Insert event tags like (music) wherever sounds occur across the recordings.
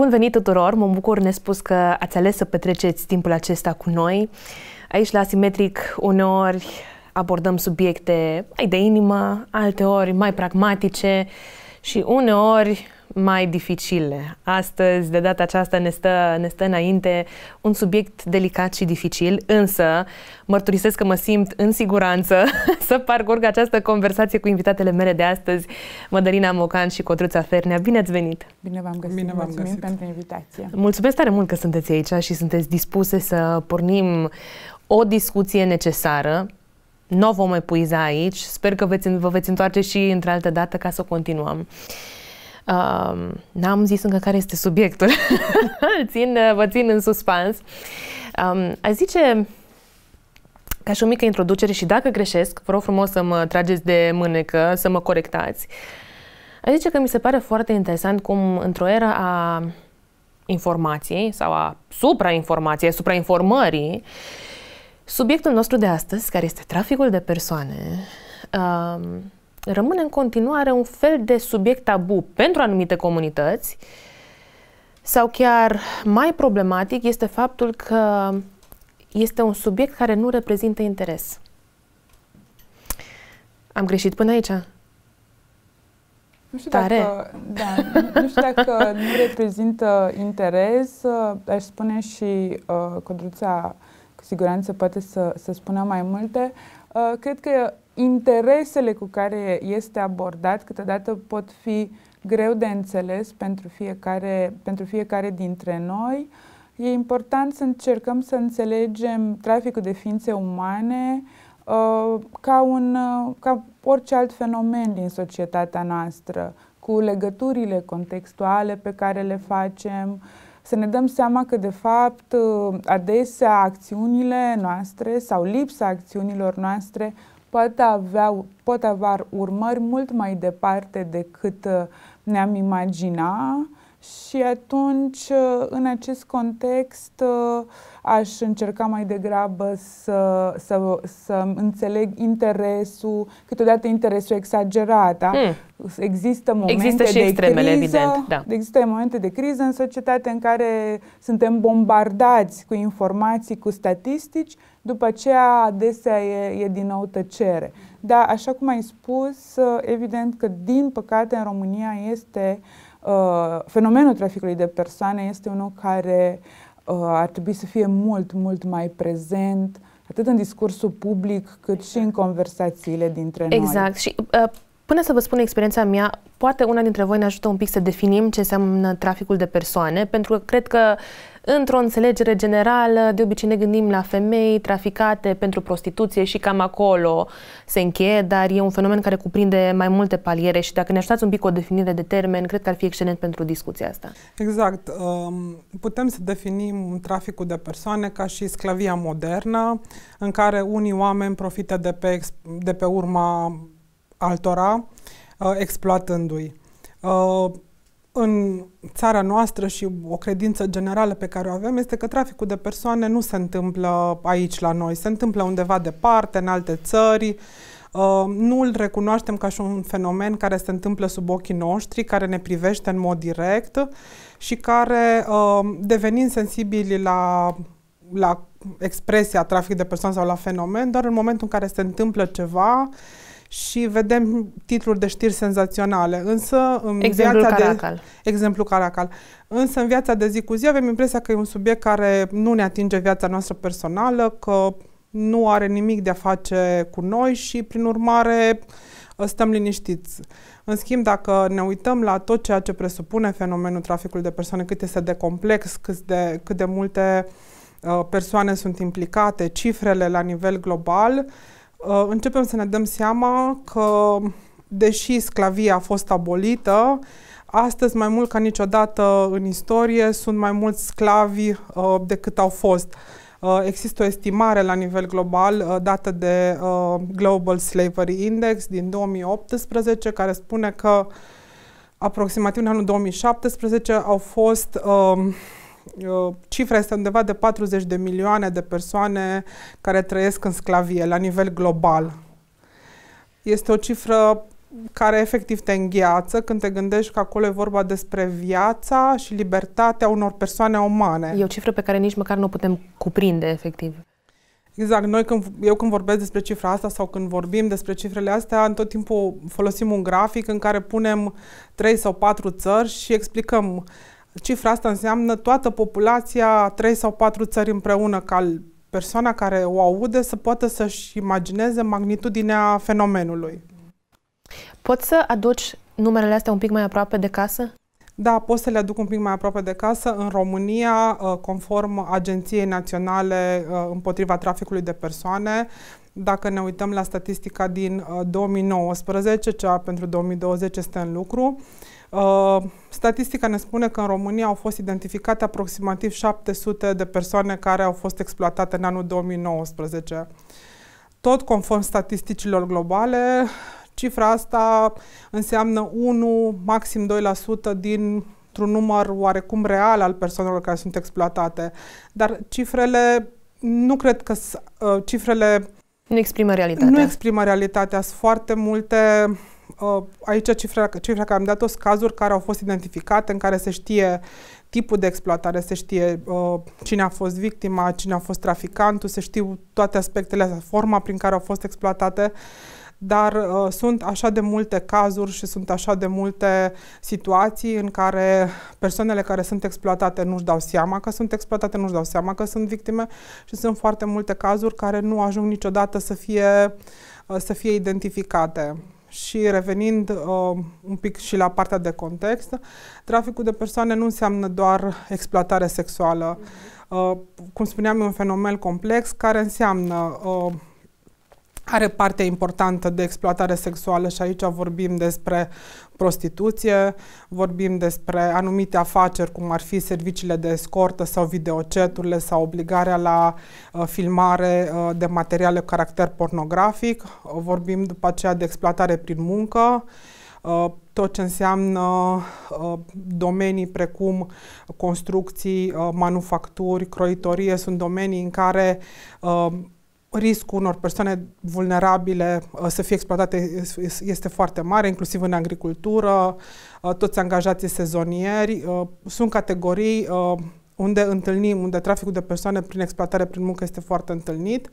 Bun venit tuturor! Mă bucur nespus că ați ales să petreceți timpul acesta cu noi. Aici, la Asimetric, uneori abordăm subiecte mai de inimă, alteori mai pragmatice și uneori mai dificile. Astăzi, de data aceasta, ne stă, ne stă înainte un subiect delicat și dificil, însă mărturisesc că mă simt în siguranță (laughs) să parcurg această conversație cu invitatele mele de astăzi, Mădălina Mocan și Codruța Fernea. Bine ați venit! Bine v-am găsit! Bine v-am găsit. pentru invitație! Mulțumesc tare mult că sunteți aici și sunteți dispuse să pornim o discuție necesară nu o vom epuiza aici. Sper că veți, vă veți întoarce și într-altă dată ca să continuăm. Um, n-am zis încă care este subiectul. (laughs) țin, uh, vă țin în suspans. Um, a zice, ca și o mică introducere și dacă greșesc, vă rog frumos să mă trageți de mânecă, să mă corectați. A zice că mi se pare foarte interesant cum într-o era a informației sau a suprainformației, suprainformării, subiectul nostru de astăzi, care este traficul de persoane, um, rămâne în continuare un fel de subiect tabu pentru anumite comunități sau chiar mai problematic este faptul că este un subiect care nu reprezintă interes. Am greșit până aici? Nu știu, Tare. Dacă, da, nu știu dacă nu reprezintă interes, uh, aș spune și uh, Codruța, cu siguranță poate să, să spună mai multe. Uh, cred că interesele cu care este abordat câteodată pot fi greu de înțeles pentru fiecare, pentru fiecare dintre noi. E important să încercăm să înțelegem traficul de ființe umane uh, ca, un, uh, ca orice alt fenomen din societatea noastră, cu legăturile contextuale pe care le facem, să ne dăm seama că, de fapt, uh, adesea acțiunile noastre sau lipsa acțiunilor noastre pot avea, pot avea urmări mult mai departe decât uh, ne-am imagina și atunci, uh, în acest context, uh, aș încerca mai degrabă să, să, să înțeleg interesul, câteodată interesul exagerat. Da? Mm. Există momente există și de extremele, criză, evident. Da. Există momente de criză în societate în care suntem bombardați cu informații, cu statistici după aceea, adesea e, e din nou tăcere. Dar, așa cum ai spus, ă, evident că, din păcate, în România este uh, fenomenul traficului de persoane este unul care uh, ar trebui să fie mult, mult mai prezent, atât în discursul public, cât și în exact. conversațiile dintre exact. noi. Exact. Și uh, Până să vă spun experiența mea, poate una dintre voi ne ajută un pic să definim ce înseamnă traficul de persoane, pentru că cred că într-o înțelegere generală, de obicei ne gândim la femei traficate pentru prostituție și cam acolo se încheie, dar e un fenomen care cuprinde mai multe paliere și dacă ne ajutați un pic o definire de termen, cred că ar fi excelent pentru discuția asta. Exact. Um, putem să definim traficul de persoane ca și sclavia modernă, în care unii oameni profită de pe, de pe urma altora, uh, exploatându-i. Uh, în țara noastră și o credință generală pe care o avem este că traficul de persoane nu se întâmplă aici la noi, se întâmplă undeva departe, în alte țări, Uh, nu îl recunoaștem ca și un fenomen care se întâmplă sub ochii noștri, care ne privește în mod direct și care, uh, devenind sensibili la, la expresia trafic de persoane sau la fenomen, doar în momentul în care se întâmplă ceva, și vedem titluri de știri senzaționale. Însă, în exemplu viața Caracal. De, exemplu Caracal. Însă, în viața de zi cu zi avem impresia că e un subiect care nu ne atinge viața noastră personală, că nu are nimic de a face cu noi și, prin urmare, stăm liniștiți. În schimb, dacă ne uităm la tot ceea ce presupune fenomenul traficului de persoane, cât este de complex, cât de, cât de multe uh, persoane sunt implicate, cifrele la nivel global, uh, Uh, începem să ne dăm seama că, deși sclavia a fost abolită, astăzi, mai mult ca niciodată în istorie, sunt mai mulți sclavi uh, decât au fost. Uh, există o estimare la nivel global uh, dată de Global Slavery Index din 2018 care spune că aproximativ în anul 2017 au fost uh, cifra este undeva de 40 de milioane de persoane care trăiesc în sclavie la nivel global. Este o cifră care efectiv te îngheață când te gândești că acolo e vorba despre viața și libertatea unor persoane umane. E o cifră pe care nici măcar nu o putem cuprinde, efectiv. Exact. Noi când, eu când vorbesc despre cifra asta sau când vorbim despre cifrele astea, în tot timpul folosim un grafic în care punem trei sau patru țări și explicăm uh, Cifra asta înseamnă toată populația, trei sau patru țări împreună, ca persoana care o aude să poată să-și imagineze magnitudinea fenomenului. Poți să aduci numerele astea un pic mai aproape de casă? Da, pot să le aduc un pic mai aproape de casă. În România, uh, conform Agenției Naționale uh, împotriva traficului de persoane, dacă ne uităm la statistica din 2019, uh, cea pentru 2020 este în lucru, Uh, statistica ne spune că în România au fost identificate aproximativ 700 de persoane care au fost exploatate în anul 2019. Tot conform statisticilor globale, cifra asta înseamnă 1, maxim 2% din un număr oarecum real al persoanelor care sunt exploatate, dar cifrele nu cred că uh, cifrele nu exprimă realitatea. Nu exprimă realitatea. Sunt foarte multe Uh, aici cifra, cifra care am dat-o sunt cazuri care au fost identificate, în care se știe tipul de exploatare, se știe uh, cine a fost victima, cine a fost traficantul, se știu toate aspectele, forma prin care au fost exploatate, dar uh, sunt așa de multe cazuri și sunt așa de multe situații în care persoanele care sunt exploatate nu-și dau seama că sunt exploatate, nu-și dau seama că sunt victime și sunt foarte multe cazuri care nu ajung niciodată să fie, uh, să fie identificate. Și revenind uh, un pic și la partea de context, traficul de persoane nu înseamnă doar exploatare sexuală. Mm-hmm. Uh, cum spuneam, e un fenomen complex care înseamnă uh, are parte importantă de exploatare sexuală și aici vorbim despre prostituție, vorbim despre anumite afaceri cum ar fi serviciile de escortă sau videoceturile sau obligarea la uh, filmare uh, de materiale cu caracter pornografic, vorbim după aceea de exploatare prin muncă, uh, tot ce înseamnă uh, domenii precum construcții, uh, manufacturi, croitorie, sunt domenii în care uh, riscul unor persoane vulnerabile uh, să fie exploatate este foarte mare, inclusiv în agricultură, uh, toți angajații sezonieri. Uh, sunt categorii unde întâlnim, unde traficul de persoane prin exploatare prin muncă este foarte întâlnit.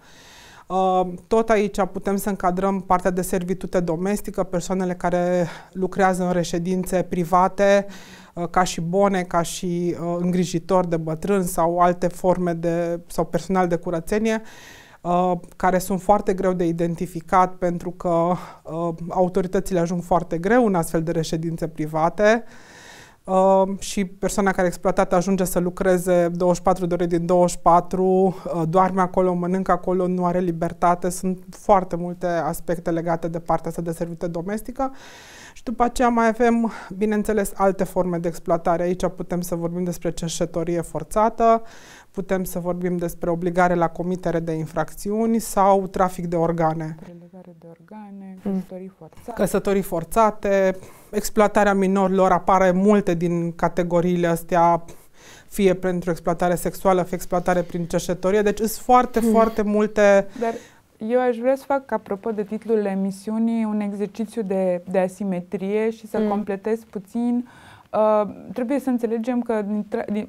Tot aici putem să încadrăm partea de servitute domestică, persoanele care lucrează în reședințe private, ca și bone, ca și îngrijitori de bătrâni sau alte forme de, sau personal de curățenie, Uh, care sunt foarte greu de identificat pentru că uh, autoritățile ajung foarte greu în astfel de reședințe private. Uh, și persoana care exploatată ajunge să lucreze 24 de ore din 24, uh, doarme acolo, mănâncă acolo, nu are libertate. Sunt foarte multe aspecte legate de partea asta de servită domestică. Și după aceea mai avem, bineînțeles, alte forme de exploatare. Aici putem să vorbim despre cerșetorie forțată, putem să vorbim despre obligare la comitere de infracțiuni sau trafic de organe. Prelevare de organe, mm. căsătorii forțate. Căsătorii forțate, exploatarea minorilor apare multe din categoriile astea, fie pentru exploatare sexuală, fie exploatare prin cerșetorie. Deci sunt foarte, mm. foarte multe... Dar eu aș vrea să fac, apropo de titlul emisiunii, un exercițiu de, de asimetrie și să mm. completez puțin uh, Uh, trebuie să înțelegem că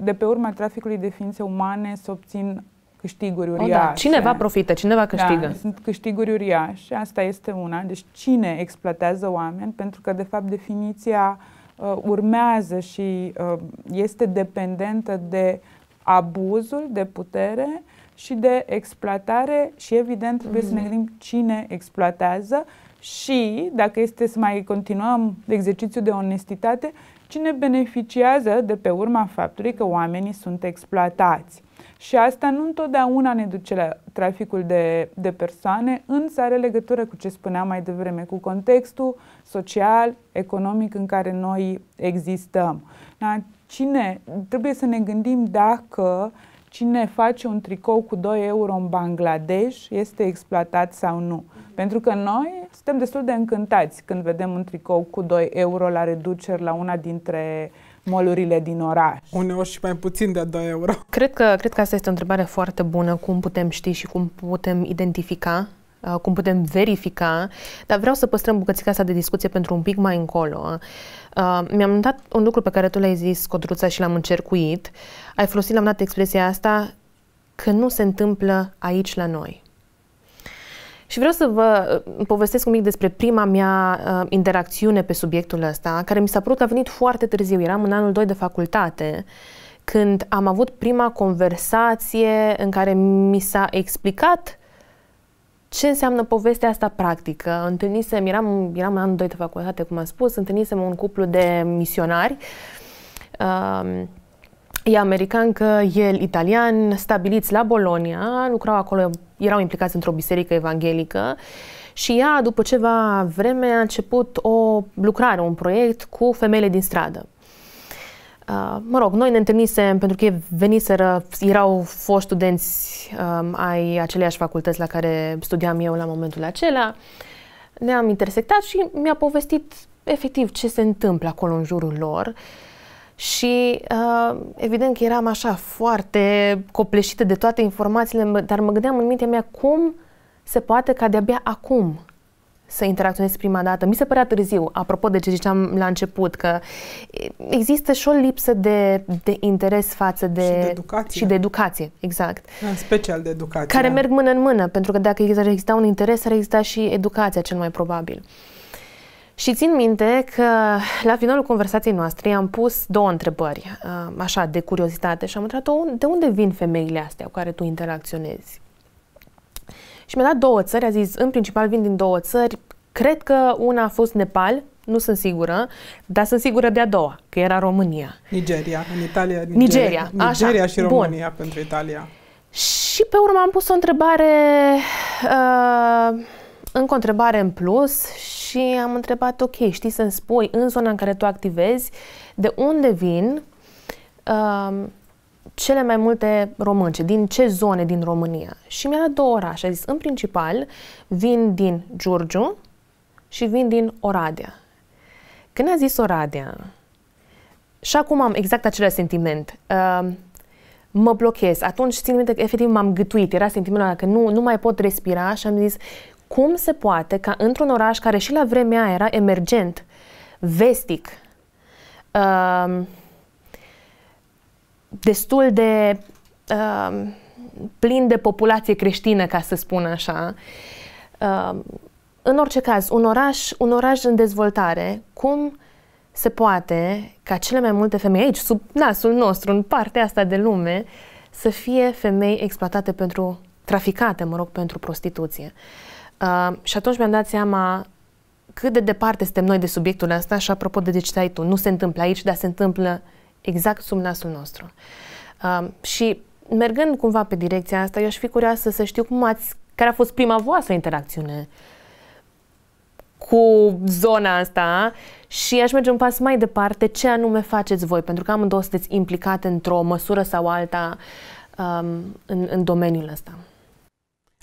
de pe urma traficului de ființe umane se obțin câștiguri uriașe. O, da. Cineva profită, cineva câștigă. Da, sunt câștiguri uriașe, asta este una. Deci cine exploatează oameni? Pentru că, de fapt, definiția uh, urmează și uh, este dependentă de abuzul de putere și de exploatare și, evident, trebuie mm-hmm. să ne mm. gândim cine exploatează și, dacă este să mai continuăm exercițiul de onestitate, cine beneficiază de pe urma faptului că oamenii sunt exploatați. Și asta nu întotdeauna ne duce la traficul de, de persoane, însă are legătură cu ce spuneam mai devreme, cu contextul social, economic în care noi existăm. Da? Cine trebuie să ne gândim dacă cine face un tricou cu 2 euro în Bangladesh este exploatat sau nu. Pentru că noi suntem destul de încântați când vedem un tricou cu 2 euro la reduceri la una dintre molurile din oraș. Uneori și mai puțin de 2 euro. Cred că, cred că asta este o întrebare foarte bună, cum putem ști și cum putem identifica Uh, cum putem verifica, dar vreau să păstrăm bucățica asta de discuție pentru un pic mai încolo. Uh, mi-am dat un lucru pe care tu l-ai zis, Codruța, și l-am încercuit. Ai folosit, l-am dat expresia asta, că nu se întâmplă aici la noi. Și vreau să vă uh, povestesc un pic despre prima mea uh, interacțiune pe subiectul ăsta, care mi s-a părut că a venit foarte târziu. Eram în anul 2 de facultate când am avut prima conversație în care mi s-a explicat ce înseamnă povestea asta practică? Întâlnisem, eram, eram în anul 2 de facultate, cum am spus, întâlnisem un cuplu de misionari, Um, e american că el italian, stabiliți la Bolonia, lucrau acolo, erau implicați într-o biserică evanghelică și ea, după ceva vreme, a început o lucrare, un proiect cu femeile din stradă. Uh, mă rog, noi ne întâlnisem pentru că veniseră, erau foști studenți um, ai aceleiași facultăți la care studiam eu la momentul acela. Ne-am intersectat și mi-a povestit efectiv ce se întâmplă acolo în jurul lor. Și uh, evident că eram așa foarte copleșită de toate informațiile, dar mă gândeam în mintea mea cum se poate ca de-abia acum să interacționez prima dată. Mi se părea târziu, apropo de ce ziceam la început, că există și o lipsă de, de interes față de... Și de educație. Și de educație, exact. Da, în special de educație. Care da. merg mână în mână, pentru că dacă ar exista un interes, ar exista și educația, cel mai probabil. Și țin minte că la finalul conversației noastre am pus două întrebări, uh, așa, de curiozitate și am întrebat de unde vin femeile astea cu care tu interacționezi? și mi-a dat două țări, a zis, în principal vin din două țări, cred că una a fost Nepal, nu sunt sigură, dar sunt sigură de a doua, că era România. Nigeria, în Italia. Nigeria, Nigeria, așa, Nigeria și România bun. pentru Italia. Și pe urmă am pus o întrebare, uh, încă o întrebare în plus și am întrebat, ok, știi să-mi spui în zona în care tu activezi, de unde vin, uh, cele mai multe românce, din ce zone din România. Și mi-a dat două orașe. A zis, în principal, vin din Giurgiu și vin din Oradea. Când a zis Oradea, și acum am exact același sentiment. Uh, mă blochez. Atunci, țin minte că efectiv m-am gâtuit. Era sentimentul ăla că nu, nu mai pot respira și am zis, cum se poate ca într-un oraș care și la vremea era emergent, vestic, uh, destul de uh, plin de populație creștină, ca să spun așa. Uh, în orice caz, un oraș, un oraș în dezvoltare, cum se poate ca cele mai multe femei aici, sub nasul nostru, în partea asta de lume, să fie femei exploatate pentru, traficate, mă rog, pentru prostituție. Uh, și atunci mi-am dat seama cât de departe suntem noi de subiectul ăsta și apropo de ce ai tu, nu se întâmplă aici, dar se întâmplă uh, exact sub nasul nostru. Um, și mergând cumva pe direcția asta, eu aș fi curioasă să știu cum ați, care a fost prima voastră interacțiune cu zona asta și aș merge un pas mai departe, ce anume faceți voi, pentru că amândouă sunteți implicate într-o măsură sau alta um, în, în domeniul ăsta.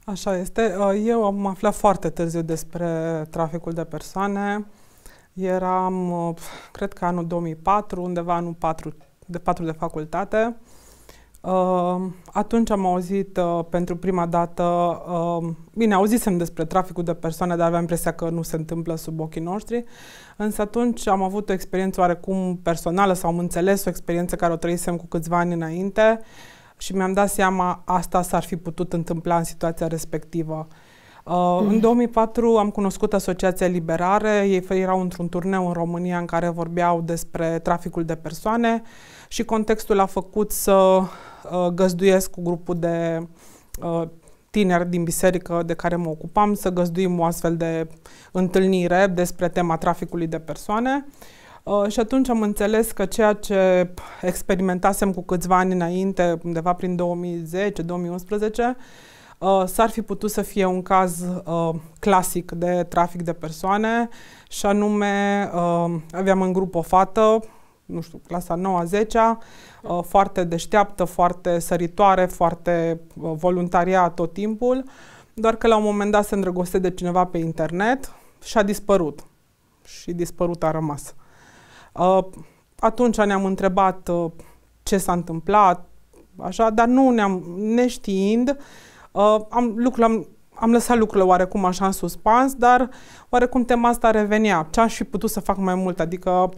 Așa este. Uh, eu am aflat foarte târziu despre traficul de persoane. Eram, uh, cred că anul 2004, undeva anul 4 de, 4 de facultate. Uh, atunci am auzit uh, pentru prima dată, bine, auzisem despre traficul de persoane, dar aveam impresia că nu se întâmplă sub ochii noștri, însă atunci am avut o experiență oarecum personală sau am înțeles o experiență care o trăisem cu câțiva ani înainte și mi-am dat seama asta s-ar fi putut întâmpla în situația respectivă. Uh, în 2004 am cunoscut Asociația Liberare, ei erau într-un turneu în România în care vorbeau despre traficul de persoane și contextul a făcut să uh, găzduiesc cu grupul de uh, tineri din biserică de care mă ocupam, să găzduim o astfel de întâlnire despre tema traficului de persoane. Uh, și atunci am înțeles că ceea ce experimentasem cu câțiva ani înainte, undeva prin 2010-2011, Uh, s-ar fi putut să fie un caz uh, clasic de trafic de persoane și anume uh, aveam în grup o fată, nu știu, clasa 9 10 uh, foarte deșteaptă, foarte săritoare, foarte uh, voluntaria tot timpul, doar că la un moment dat se îndrăgoste de cineva pe internet și a dispărut. Și dispărut a rămas. Uh, atunci ne-am întrebat uh, ce s-a întâmplat, așa, dar nu ne-am, neștiind, uh, Uh, am, lucrul, am, am lăsat lucrurile oarecum așa în suspans, dar oarecum tema asta revenea. Ce aș fi putut să fac mai mult? Adică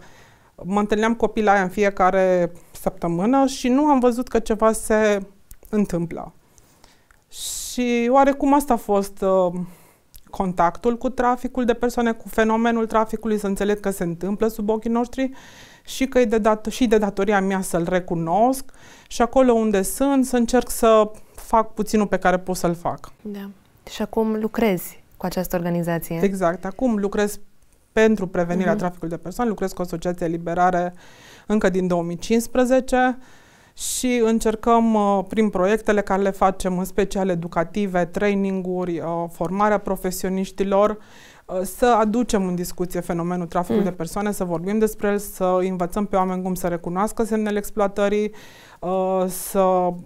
mă întâlneam copila aia în fiecare săptămână și nu am văzut că ceva se întâmplă. Și oarecum asta a fost uh, contactul cu traficul de persoane, cu fenomenul traficului, să înțeleg că se întâmplă sub ochii noștri și că e de dat- și de datoria mea să-l recunosc și acolo unde sunt să încerc să fac puținul pe care pot să-l fac. Da. Și acum lucrezi cu această organizație. Exact. Acum lucrez pentru prevenirea uh-huh. traficului de persoane, lucrez cu Asociația Liberare încă din 2015 și încercăm uh, prin proiectele care le facem, în special educative, traininguri, uh, formarea profesioniștilor, uh, să aducem în discuție fenomenul traficului mm. de persoane, să vorbim despre el, să învățăm pe oameni cum să recunoască semnele exploatării, uh, să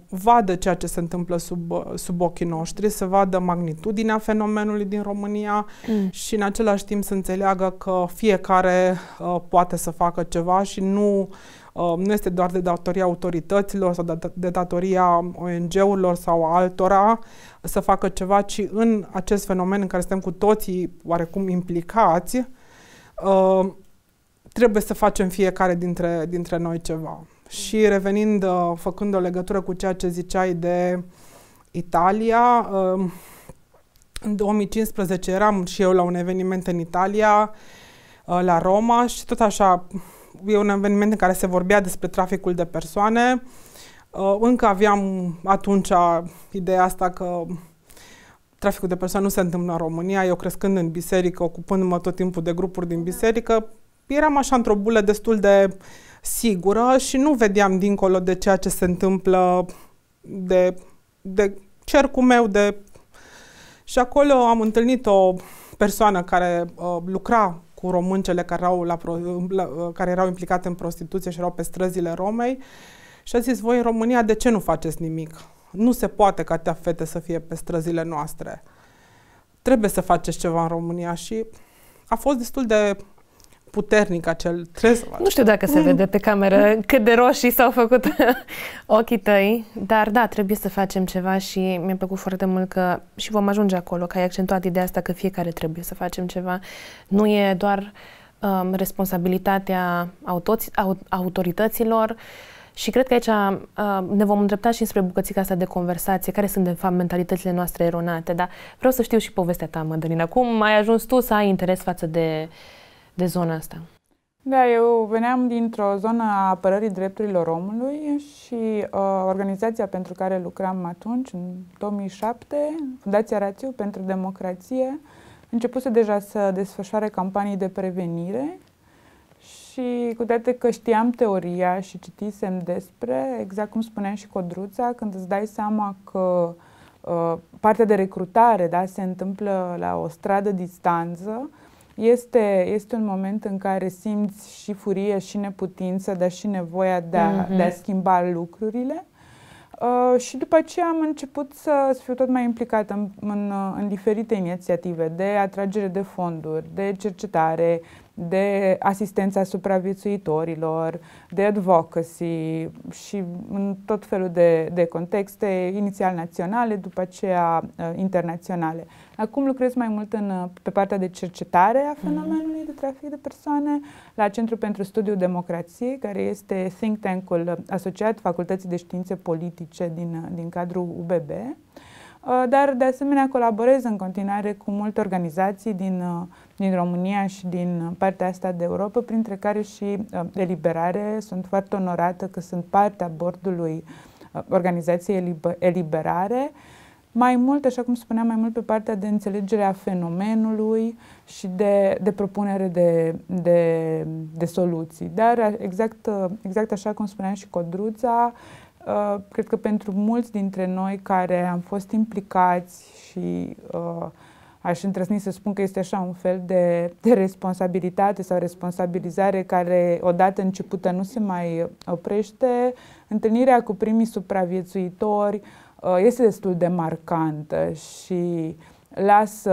vadă ceea ce se întâmplă sub, sub ochii noștri, să vadă magnitudinea fenomenului din România mm. și în același timp să înțeleagă că fiecare uh, poate să facă ceva și nu Um, nu este doar de datoria autorităților sau de datoria ONG-urilor sau altora să facă ceva, ci în acest fenomen în care suntem cu toții oarecum implicați, um, trebuie să facem fiecare dintre, dintre noi ceva. Și revenind, uh, făcând o legătură cu ceea ce ziceai de Italia, um, în 2015 eram și eu la un eveniment în Italia, uh, la Roma și tot așa e un eveniment în care se vorbea despre traficul de persoane. Uh, încă aveam atunci ideea asta că traficul de persoane nu se întâmplă în România. Eu crescând în biserică, ocupându-mă tot timpul de grupuri din biserică, eram așa într-o bulă destul de sigură și nu vedeam dincolo de ceea ce se întâmplă de, de cercul meu. De... Și acolo am întâlnit o persoană care uh, lucra cu româncele care erau, la, la, uh, care erau implicate în prostituție și erau pe străzile Romei și a zis, voi în România de ce nu faceți nimic? Nu se poate ca atâtea fete să fie pe străzile noastre. Trebuie să faceți ceva în România și a fost destul de puternic acel trez. Nu știu dacă se mm. vede pe cameră cât de roșii s-au făcut (laughs) ochii tăi, dar da, trebuie să facem ceva și mi-a plăcut foarte mult că și vom ajunge acolo, că ai accentuat ideea asta că fiecare trebuie să facem ceva. Nu e doar um, responsabilitatea autoți, autorităților și cred că aici uh, ne vom îndrepta și spre bucățica asta de conversație, care sunt de fapt mentalitățile noastre eronate, dar vreau să știu și povestea ta, Mădălina. Cum ai ajuns tu să ai interes față de uh, de zona asta? Da, eu veneam dintr-o zonă a apărării drepturilor omului și uh, organizația pentru care lucram atunci, în 2007, Fundația Rațiu pentru Democrație, începuse deja să desfășoare campanii de prevenire și cu toate că știam teoria și citisem despre, exact cum spunea și Codruța, când îți dai seama că uh, partea de recrutare da, se întâmplă la o stradă distanță, uh, este, este un moment în care simți și furie, și neputință, dar și nevoia de a, mm-hmm. de a schimba lucrurile. Uh, și după aceea am început să, să fiu tot mai implicată în, în, în diferite inițiative de atragere de fonduri, de cercetare, de asistența supraviețuitorilor, de advocacy și în tot felul de, de contexte, inițial naționale, după aceea uh, internaționale. Acum lucrez mai mult în, uh, pe partea de cercetare a mhm. fenomenului de trafic de persoane la Centrul pentru Studiul Democrației, care este think tank-ul uh, asociat Facultății de Științe Politice din, uh, din cadrul UBB. Uh, Uh, dar de asemenea colaborez în continuare cu multe organizații din, uh, din România și din partea asta de Europa, printre care și uh, Eliberare. Sunt foarte onorată că sunt partea bordului organizației Eliberare. Mai mult, așa cum spuneam, mai mult pe partea de înțelegere a fenomenului și de, de propunere de, de, de soluții. Dar exact, exact așa cum spuneam și Codruța, uh, Uh, cred că pentru mulți dintre noi care am fost implicați și uh, aș întrăsni să spun că este așa un fel de, de responsabilitate sau responsabilizare care odată începută nu se mai oprește. Întâlnirea cu primii supraviețuitori uh, este destul de marcantă și lasă,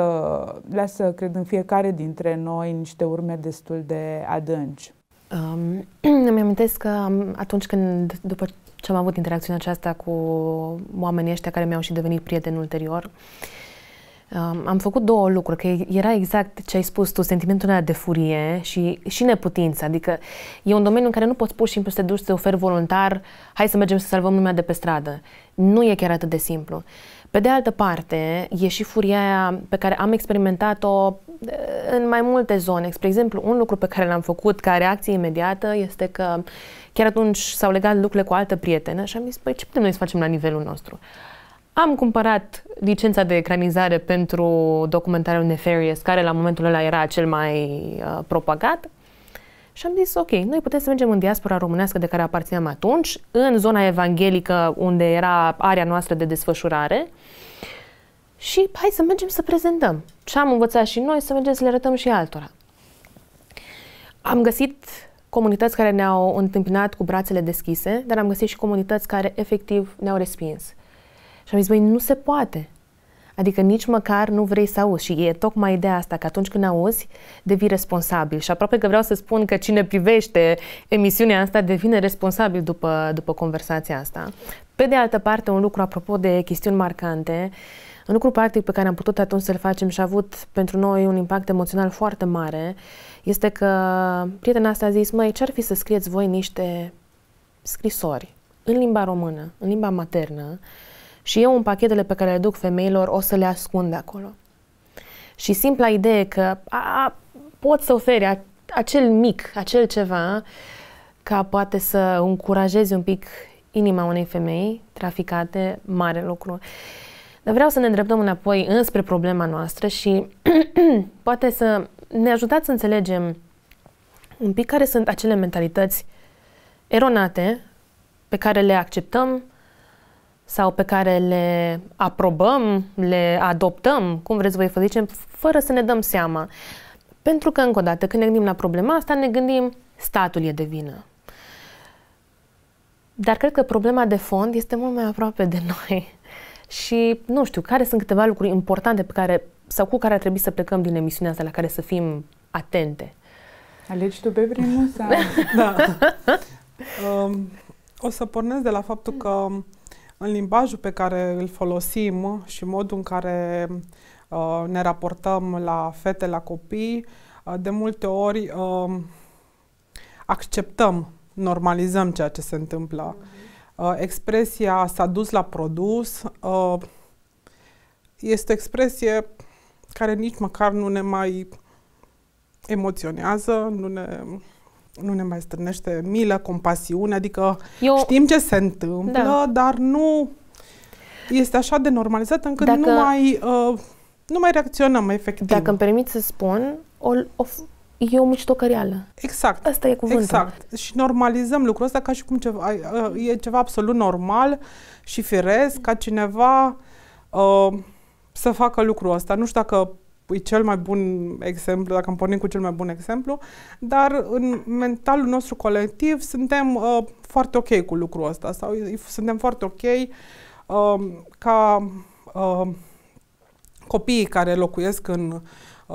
lasă, cred, în fiecare dintre noi niște urme destul de adânci. Um, (clears throat) îmi amintesc că atunci când, după ce am avut interacțiunea aceasta cu oamenii ăștia care mi-au și devenit prieteni ulterior. Um, am făcut două lucruri, că era exact ce ai spus tu, sentimentul ăla de furie și, și neputință. Adică e un domeniu în care nu poți pur și simplu să te duci să te oferi voluntar, hai să mergem să salvăm lumea de pe stradă. Nu e chiar atât de simplu. Pe de altă parte, e și furia aia pe care am experimentat-o uh, în mai multe zone. Spre exemplu, un lucru pe care l-am făcut ca reacție imediată este că uh, Chiar atunci s-au legat lucrurile cu o altă prietenă și am zis, păi ce putem noi să facem la nivelul nostru? Am cumpărat licența de ecranizare pentru documentarul Nefarious, care la momentul ăla era cel mai uh, propagat. Și am zis, ok, noi putem să mergem în diaspora românească de care aparțineam atunci, în zona evanghelică unde era area noastră de desfășurare și hai să mergem să prezentăm ce am învățat și noi, să mergem să le arătăm și altora. Am găsit comunități care ne-au întâmpinat cu brațele deschise, dar am găsit și comunități care efectiv ne-au respins. Și am zis, băi, nu se poate. Adică nici măcar nu vrei să auzi. Și e tocmai ideea asta, că atunci când auzi, devii responsabil. Și aproape că vreau să spun că cine privește emisiunea asta devine responsabil după, după conversația asta. Pe de altă parte, un lucru apropo de chestiuni marcante, uh, un lucru practic pe care am putut atunci să-l facem și a avut pentru noi un impact emoțional foarte mare este că prietena asta a zis, măi, ce-ar fi să scrieți voi niște scrisori în limba română, în limba maternă și eu în pachetele pe care le duc femeilor o să le ascund acolo. Și simpla idee că a, a, pot să oferi a, acel mic, acel ceva ca poate să încurajezi un pic inima unei femei traficate, mare lucru. Vreau să ne îndreptăm înapoi înspre problema noastră și (clears throat) poate să ne ajutați să înțelegem un pic care sunt acele mentalități eronate pe care le acceptăm sau pe care le aprobăm, le adoptăm, cum vreți voi să zicem, fără să ne dăm seama. Pentru că, încă o dată, când ne gândim la problema asta, ne gândim statul e de vină. Dar cred că problema de fond este mult mai aproape de noi și, nu știu, care sunt câteva lucruri importante pe care, sau cu care ar trebui să plecăm din emisiunea asta, la care să fim atente? Alegi tu pe primul sau? (laughs) da. um, o să pornesc de la faptul că în limbajul pe care îl folosim și modul în care uh, ne raportăm la fete, la copii, uh, de multe ori uh, acceptăm, normalizăm ceea ce se întâmplă. Mm-hmm Uh, expresia s-a dus la produs uh, este o expresie care nici măcar nu ne mai emoționează, nu ne, nu ne mai strânește milă, compasiune, adică Eu... știm ce se întâmplă, da. dar nu este așa de normalizat încât Dacă... nu mai... Uh, nu mai reacționăm efectiv. Dacă îmi permit să spun, o, o e o mucitocăreală. Exact. Asta e cuvântul. Exact. Și normalizăm lucrul ăsta ca și cum ceva, ă, e ceva absolut normal și firesc ca cineva uh, să facă lucrul ăsta. Nu știu dacă e cel mai bun exemplu, dacă îmi pornim cu cel mai bun exemplu, dar în mentalul nostru colectiv suntem uh, foarte ok cu lucrul ăsta sau suntem foarte ok uh, ca uh, copiii care locuiesc în uh,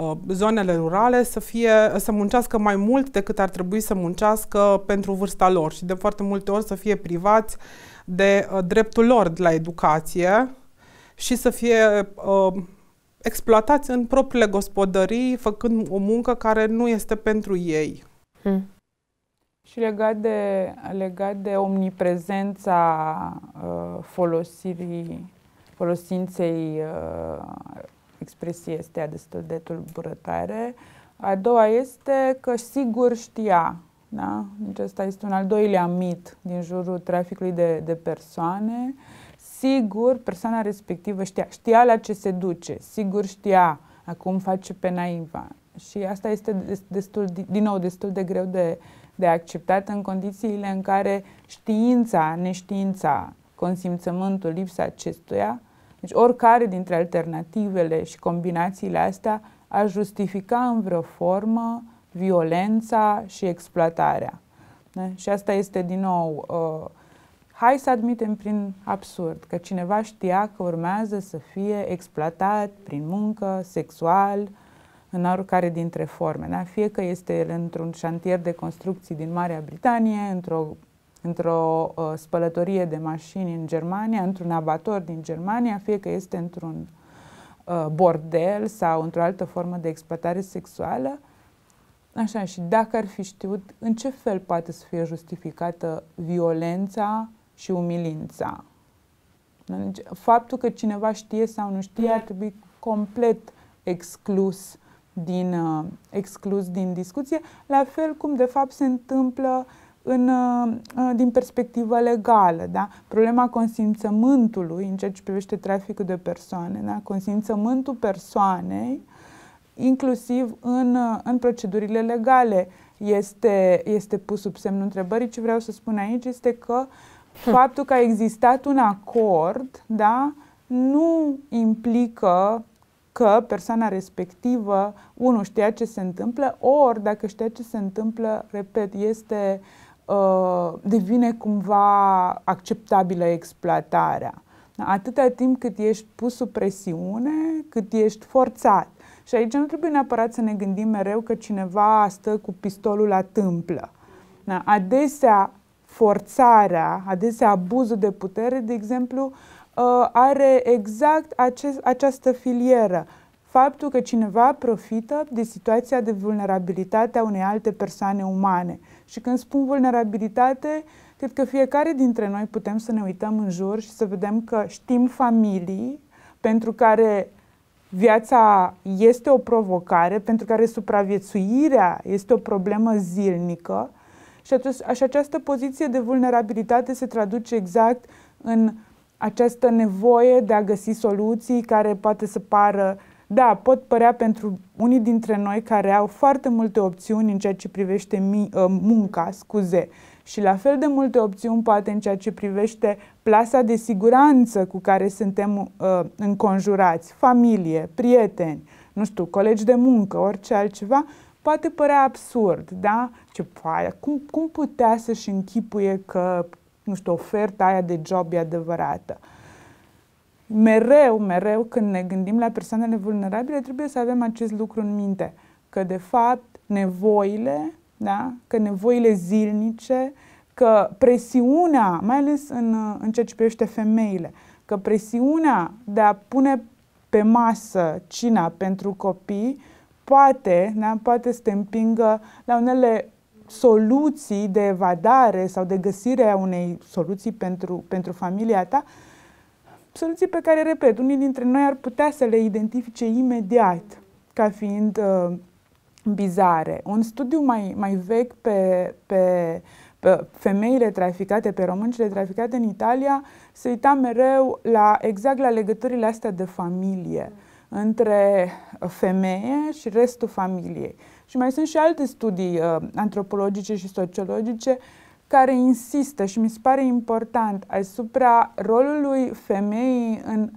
Uh, zonele rurale să, fie, să muncească mai mult decât ar trebui să muncească pentru vârsta lor și de foarte multe ori să fie privați de uh, dreptul lor la educație și să fie uh, exploatați în propriile gospodării, făcând o muncă care nu este pentru ei. Hmm. Și legat de, legat de omniprezența uh, folosirii, folosinței uh, expresie este ea destul de tulburătoare. A doua este că sigur știa. Da? Deci ăsta este un al doilea mit din jurul traficului de, de persoane. Sigur, persoana respectivă știa, știa la ce se duce, sigur știa, acum face pe naiva. Și asta este destul, din nou destul de greu de, de acceptat în condițiile în care știința, neștiința, consimțământul, lipsa acestuia deci oricare dintre alternativele și combinațiile astea ar justifica în vreo formă violența și exploatarea. Da? Și asta este din nou, uh, hai să admitem prin absurd că cineva știa că urmează să fie exploatat prin muncă, sexual, în oricare dintre forme. Da? Fie că este el într-un șantier de construcții din Marea Britanie, într-o într-o uh, spălătorie de mașini în Germania, într-un abator din Germania, fie că este într-un uh, bordel sau într-o altă formă de exploatare sexuală. Așa, și dacă ar fi știut în ce fel poate să fie justificată violența și umilința. Deci, faptul că cineva știe sau nu știe ar trebui complet exclus din, uh, exclus din discuție, la fel cum de fapt se întâmplă uh, în, uh, uh, din perspectiva legală. Da? Problema consimțământului în ceea ce privește traficul de persoane, da? consimțământul persoanei, inclusiv în, uh, în procedurile legale, este, este pus sub semnul întrebării. Ce vreau să spun aici este că hm. faptul că a existat un acord da, nu implică că persoana respectivă, unul știa ce se întâmplă, ori dacă știa ce se întâmplă, repet, este uh, uh, devine cumva acceptabilă exploatarea. Atâta timp cât ești pus sub presiune, cât ești forțat. Și aici nu trebuie neapărat să ne gândim mereu că cineva stă cu pistolul la tâmplă. Adesea forțarea, adesea abuzul de putere, de exemplu, uh, are exact acest, această filieră. Faptul că cineva profită de situația de vulnerabilitate a unei alte persoane umane. Și când spun vulnerabilitate, cred că fiecare dintre noi putem să ne uităm în jur și să vedem că știm familii pentru care viața este o provocare, pentru care supraviețuirea este o problemă zilnică și, atunci, această poziție de vulnerabilitate se traduce exact în această nevoie de a găsi soluții care poate să pară da, pot părea pentru unii dintre noi care au foarte multe opțiuni în ceea ce privește mi, uh, munca, scuze, și la fel de multe opțiuni poate în ceea ce privește plasa de siguranță cu care suntem uh, înconjurați, familie, prieteni, nu știu, colegi de muncă, orice altceva, poate părea absurd, da? Ce paia, cum, cum putea să-și închipuie că, nu știu, oferta aia de job e adevărată? Uh, mereu, mereu, când ne gândim la persoanele vulnerabile, trebuie să avem acest lucru în minte, că de fapt nevoile, da? că nevoile zilnice, că presiunea, mai ales în, în ceea ce privește femeile, că presiunea de a pune pe masă cina pentru copii poate, da? poate să te împingă la unele soluții de evadare sau de găsire a unei soluții pentru, pentru familia ta, soluții pe care, repet, unii dintre noi ar putea să le identifice imediat ca fiind uh, bizare. Un studiu mai, mai vechi pe, pe, pe femeile traficate, pe româncile traficate în Italia, se uita mereu la, exact la legăturile astea de familie între femeie și restul familiei. Și mai sunt și alte studii uh, antropologice și sociologice uh, care insistă și mi se pare important asupra rolului femeii în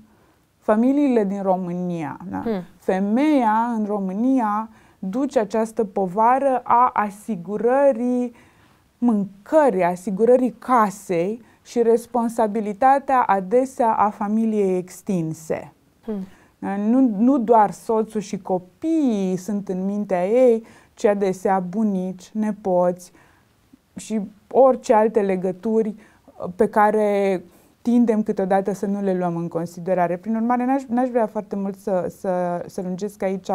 familiile din România. Da? Hmm. Femeia în România duce această povară a asigurării mâncării, asigurării casei și responsabilitatea adesea a familiei extinse. Hmm. Da? Nu, nu doar soțul și copiii sunt în mintea ei, ci adesea bunici, nepoți și orice alte legături uh, pe care tindem câteodată să nu le luăm în considerare. Prin urmare, n-aș, n-aș vrea foarte mult să, să, să lungesc aici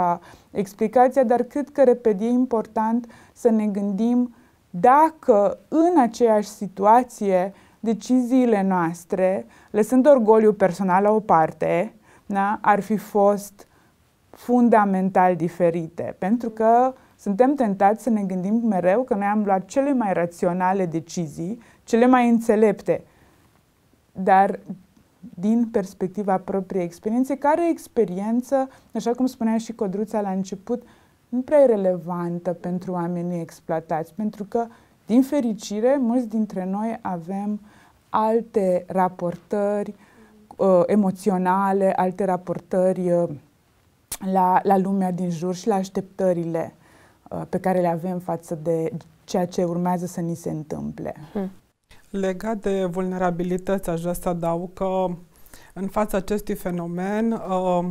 explicația, dar cred că repede e important să ne gândim dacă în aceeași situație deciziile noastre, lăsând orgoliu personal la o parte, da, ar fi fost fundamental diferite. Pentru că suntem tentați să ne gândim mereu că noi am luat cele mai raționale decizii, cele mai înțelepte, dar din perspectiva propriei experiențe, care experiență, așa cum spunea și Codruța la început, nu prea e relevantă pentru oamenii exploatați, pentru că, din fericire, mulți dintre noi avem alte raportări uh, emoționale, alte raportări uh, la, la lumea din jur și la așteptările Uh, pe care le avem față de ceea ce urmează să ni se întâmple. Hmm. Legat de vulnerabilități, aș vrea să adaug că în fața acestui fenomen, uh,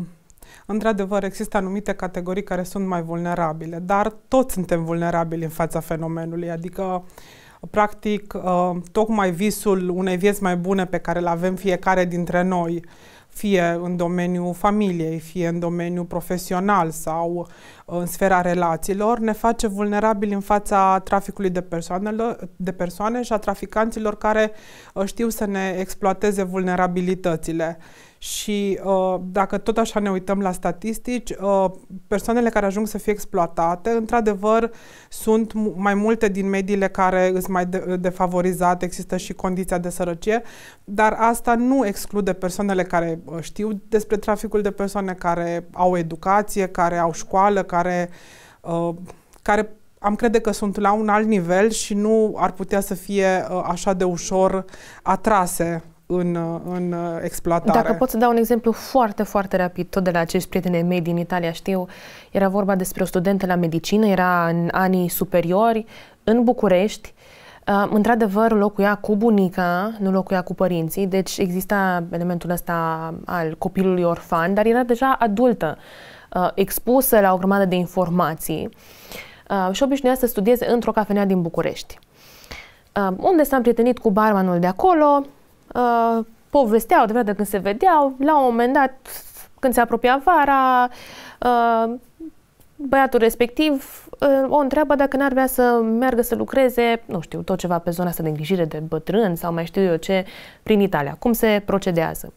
într-adevăr, există anumite categorii care sunt mai vulnerabile, dar toți suntem vulnerabili în fața fenomenului, adică practic, uh, tocmai visul unei vieți mai bune pe care îl avem fiecare dintre noi, fie în domeniul familiei, fie în domeniul profesional sau uh, în sfera relațiilor, ne face vulnerabili în fața traficului de, persoane, de persoane și a traficanților care uh, știu să ne exploateze vulnerabilitățile. Și uh, dacă tot așa ne uităm la statistici, uh, persoanele care ajung să fie exploatate, într-adevăr, sunt mai multe din mediile care sunt mai de- defavorizate, există și condiția de sărăcie, dar asta nu exclude persoanele care uh, știu despre traficul de persoane, care au educație, care au școală, care, uh, care am crede că sunt la un alt nivel și nu ar putea să fie uh, așa de ușor atrase în, în exploatare. Dacă pot să dau un exemplu foarte, foarte rapid, tot de la acești prieteni mei din Italia, știu, era vorba despre o studentă la medicină, era în anii superiori, în București, Uh, într-adevăr, locuia cu bunica, nu locuia cu părinții, deci exista elementul ăsta al copilului orfan, dar era deja adultă, uh, expusă la o grămadă de informații uh, și obișnuia să studieze într-o cafenea din București. Uh, unde s-a prietenit cu barmanul de acolo, Uh, povesteau de vreo când se vedeau, la un moment dat, când se apropia vara, uh, băiatul respectiv uh, o întreabă dacă n-ar vrea să meargă să lucreze, nu știu, tot ceva pe zona asta de îngrijire de bătrân sau mai știu eu ce, prin Italia. Cum se procedează?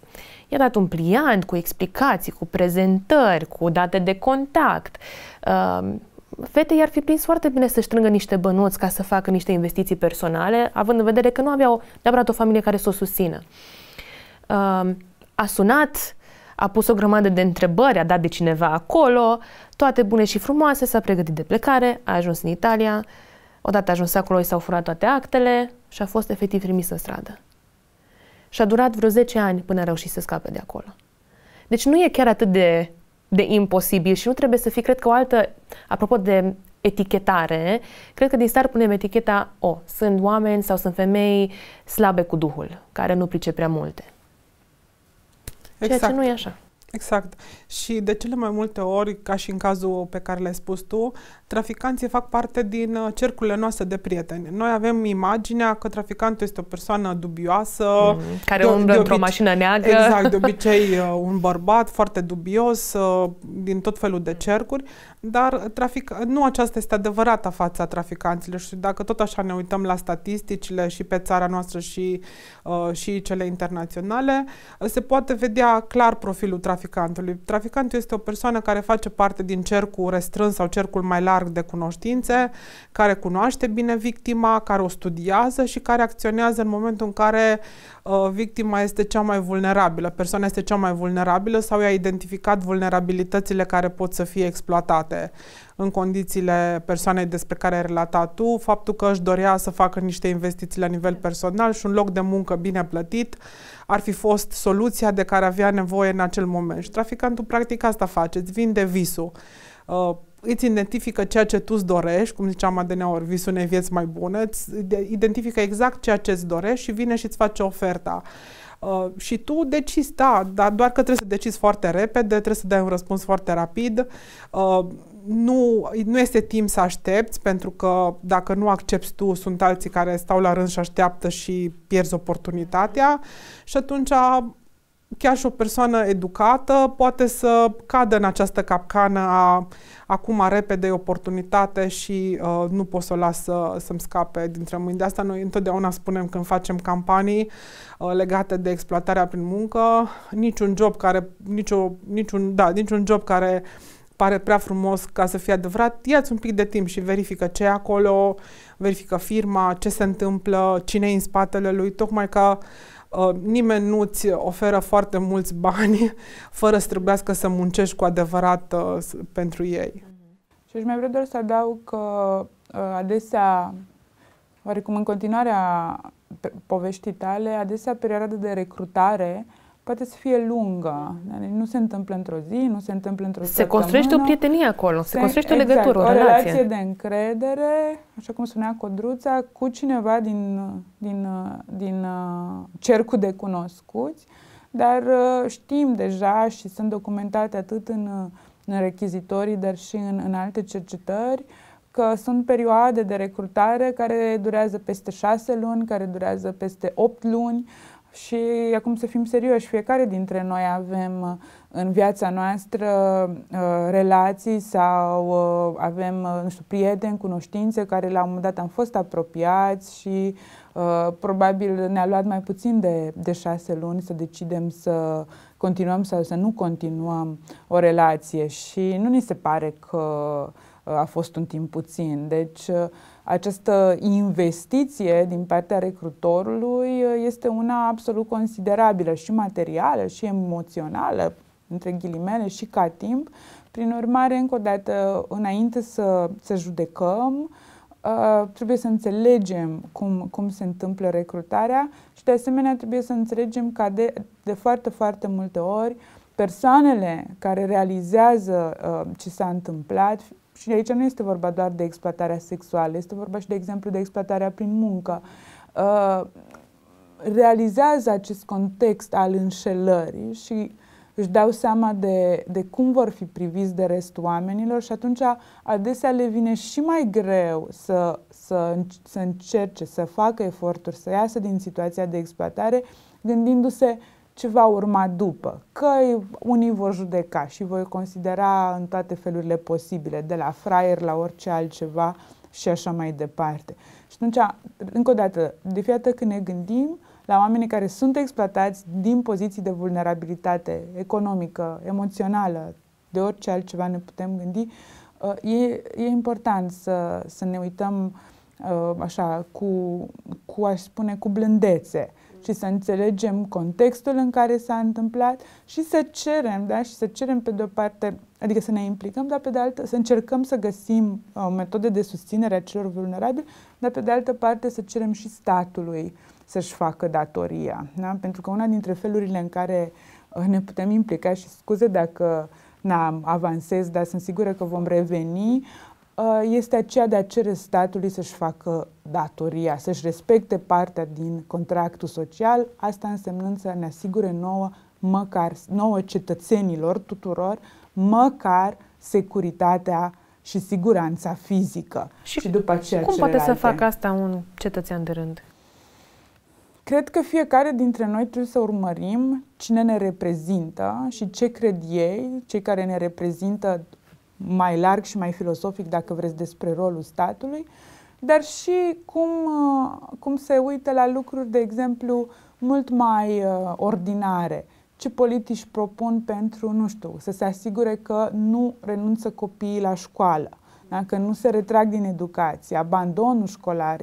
I-a dat un pliant cu explicații, cu prezentări, cu date de contact. Uh, fetei ar fi prins foarte bine să strângă niște bănuți ca să facă niște investiții personale, având în vedere că nu aveau neapărat o familie care să o susțină. Uh, a sunat, a pus o grămadă de întrebări, a dat de cineva acolo, toate bune și frumoase, s-a pregătit de plecare, a ajuns în Italia, odată ajuns acolo i s-au furat toate actele și a fost efectiv trimis în stradă. Și a durat vreo 10 ani până a reușit să scape de acolo. Deci nu e chiar atât de de imposibil și nu trebuie să fii, cred că o altă, apropo de etichetare, cred că din start punem eticheta O. Oh, sunt oameni sau sunt femei slabe cu Duhul, care nu pricep prea multe. Ceea exact. ce nu e așa. Exact. Și de cele mai multe ori, ca și în cazul pe care l-ai spus tu, traficanții fac parte din uh, cercurile noastre de prieteni. Noi avem imaginea că traficantul este o persoană dubioasă. Mm, care de, umblă într-o mașină neagră. Exact, de (laughs) obicei uh, un bărbat foarte dubios, uh, din tot felul de mm. cercuri, dar trafic, nu aceasta este adevărata fața traficanților și dacă tot așa ne uităm la statisticile și pe țara noastră și, și cele internaționale, se poate vedea clar profilul traficanților traficantului. Traficantul este o persoană care face parte din cercul restrâns sau cercul mai larg de cunoștințe, care cunoaște bine victima, care o studiază și care acționează în momentul în care uh, victima este cea mai vulnerabilă, persoana este cea mai vulnerabilă sau i-a identificat vulnerabilitățile care pot să fie exploatate în condițiile persoanei despre care ai relatat tu, faptul că își dorea să facă niște investiții la nivel personal și un loc de muncă bine plătit, ar fi fost soluția de care avea nevoie în acel moment. Și traficantul practic asta face, îți vinde visul. Uh, îți identifică ceea ce tu îți dorești, cum ziceam adeneori, visul unei vieți mai bune, îți identifică exact ceea ce îți dorești și vine și îți face oferta. Uh, și tu decizi, da, dar doar că trebuie să decizi foarte repede, trebuie să dai un răspuns foarte rapid. Uh, nu, nu este timp să aștepți, pentru că dacă nu accepti tu, sunt alții care stau la rând și așteaptă și pierzi oportunitatea. Și atunci chiar și o persoană educată poate să cadă în această capcană a acum repede oportunitate și uh, nu pot să o las să, să-mi scape dintre mâini. De asta noi întotdeauna spunem când facem campanii uh, legate de exploatarea prin muncă, niciun job care, nicio, niciun, da, niciun job care uh, pare prea frumos ca să fie adevărat, ia-ți un pic de timp și verifică ce e acolo, verifică firma, ce se întâmplă, cine e în spatele lui, tocmai ca uh, nimeni nu-ți oferă foarte mulți (laughs) bani fără să trebuiască să muncești cu adevărat uh, pentru ei. Și aș mai vrea doar să adaug că uh, adesea, oarecum în continuarea poveștii tale, adesea perioada de recrutare poate să fie lungă. Nu se întâmplă într-o zi, nu se întâmplă într-o săptămână. Se construiește o prietenie acolo, se, se construiește exact, o legătură, o, o relație. relație de încredere, așa cum spunea Codruța, cu cineva din, din, din uh, cercul de cunoscuți, dar uh, știm deja și sunt documentate atât în, uh, în rechizitorii, dar și în, în alte cercetări, că sunt perioade de recrutare care durează peste șase luni, care durează peste opt luni, uh, și acum să fim serioși, fiecare dintre noi avem uh, în viața noastră uh, relații sau uh, avem, nu știu, prieteni, cunoștințe care la un moment dat am fost apropiați și probabil ne-a luat mai puțin de, de șase luni să decidem să continuăm sau să nu continuăm o relație și nu ni se pare că a fost un timp puțin. Deci această investiție din partea recrutorului uh, este una absolut considerabilă și materială și emoțională, între ghilimele, și ca timp. Prin urmare, încă o dată, înainte să, să judecăm, Uh, trebuie să înțelegem cum, cum se întâmplă recrutarea și de asemenea trebuie să înțelegem că de, de foarte, foarte multe ori persoanele care realizează uh, ce s-a întâmplat, și aici nu este vorba doar de exploatarea sexuală, este vorba și, de exemplu, de exploatarea prin muncă. Uh, realizează acest context al înșelării și își dau seama de, de cum vor fi priviți de restul oamenilor și atunci adesea le vine și mai greu să, să, să încerce, să facă eforturi, să iasă din situația de exploatare, gândindu-se uh, ce va urma după. Că unii vor judeca și voi considera în toate felurile posibile, de la fraier la orice altceva și așa mai departe. Și atunci, încă o dată, de fiecare când ne gândim la oamenii care sunt exploatați din poziții de vulnerabilitate economică, emoțională, de orice altceva ne putem gândi, uh, e, e important să, să ne uităm uh, așa, cu, cu, aș spune, cu blândețe și să înțelegem contextul în care s-a întâmplat și să cerem, da, și să cerem pe de-o parte, adică să ne implicăm, dar pe de altă, să încercăm să găsim o uh, metodă de susținere a celor vulnerabili, dar pe de altă parte să cerem și statului să-și facă datoria. Da? Pentru că una dintre felurile în care uh, ne putem implica și scuze dacă n-am avansez, dar sunt sigură că vom reveni, Uh, este aceea de a cere statului să-și facă datoria, să-și respecte partea din contractul social, asta însemnând să ne asigure nouă, măcar, nouă cetățenilor tuturor, măcar securitatea și siguranța fizică. Și, și după aceea cum celelalte. poate să facă asta un cetățean de rând? Cred că fiecare dintre noi trebuie să urmărim cine ne reprezintă și ce cred ei, cei care ne reprezintă mai larg și mai filosofic, dacă vreți, despre rolul statului, dar și cum, uh, cum se uită la lucruri, de exemplu, mult mai uh, ordinare. Ce politici propun pentru, nu știu, să se asigure că nu renunță copiii la școală, da? că nu se retrag din educație, abandonul școlar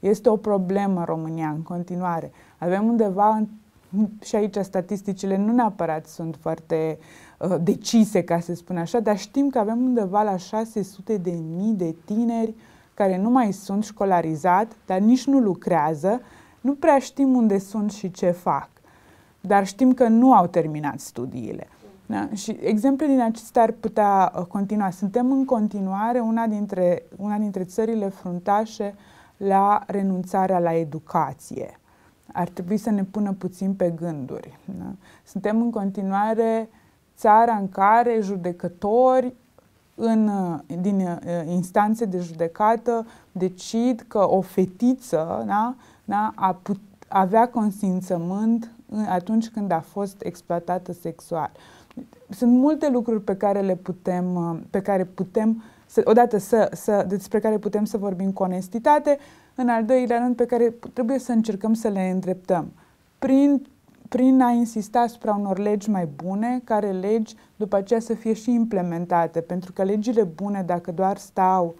este o problemă în România în continuare. Avem undeva și aici statisticile nu neapărat sunt foarte uh, decise, ca să spun așa, dar știm că avem undeva la 600 de mii de tineri care nu mai sunt școlarizat, dar nici nu lucrează, nu prea știm unde sunt și ce fac, dar știm că nu au terminat studiile. Da? Și exemple din acestea ar putea uh, continua. Suntem în continuare una dintre, una dintre țările fruntașe la renunțarea la educație ar trebui să ne pună puțin pe gânduri. Da? Suntem în continuare țara în care judecători în, din uh, instanțe de judecată decid că o fetiță da, da, a put, avea consimțământ atunci când a fost exploatată sexual. Sunt multe lucruri pe care le putem, uh, pe care putem să, odată să, să, despre care putem să vorbim cu onestitate, în al doilea rând, pe care trebuie să încercăm să le îndreptăm prin, prin a insista asupra unor legi mai bune, care legi după aceea să fie și implementate, pentru că legile bune, dacă doar stau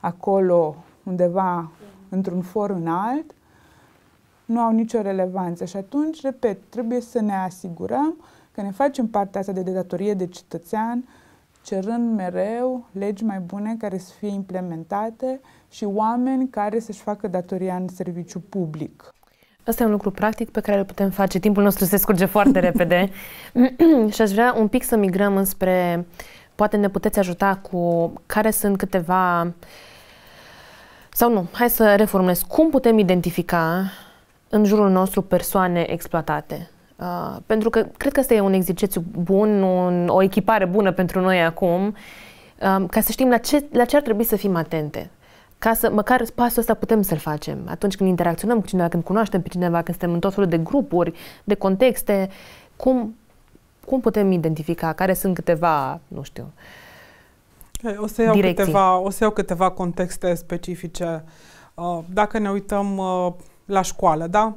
acolo undeva într-un for înalt, nu au nicio relevanță. Și atunci, repet, trebuie să ne asigurăm că ne facem partea asta de datorie de cetățean, cerând mereu legi mai bune care să fie implementate și oameni care să-și facă datoria în serviciu public. Asta e un lucru practic pe care îl putem face. Timpul nostru se scurge foarte repede (laughs) și aș vrea un pic să migrăm înspre, poate ne puteți ajuta cu care sunt câteva, sau nu, hai să reformulez, cum putem identifica în jurul nostru persoane exploatate? Uh, pentru că cred că asta e un exercițiu bun, un, o echipare bună pentru noi acum, um, ca să știm la ce, la ce ar trebui să fim atente. Ca să, măcar pasul ăsta putem să-l facem atunci când interacționăm cu cineva, când cunoaștem pe cineva, când suntem în tot felul de grupuri, de contexte, cum, cum putem identifica care sunt câteva, nu știu, o să iau, câteva, o să iau câteva contexte specifice. Ah, dacă ne uităm ah, la școală, da?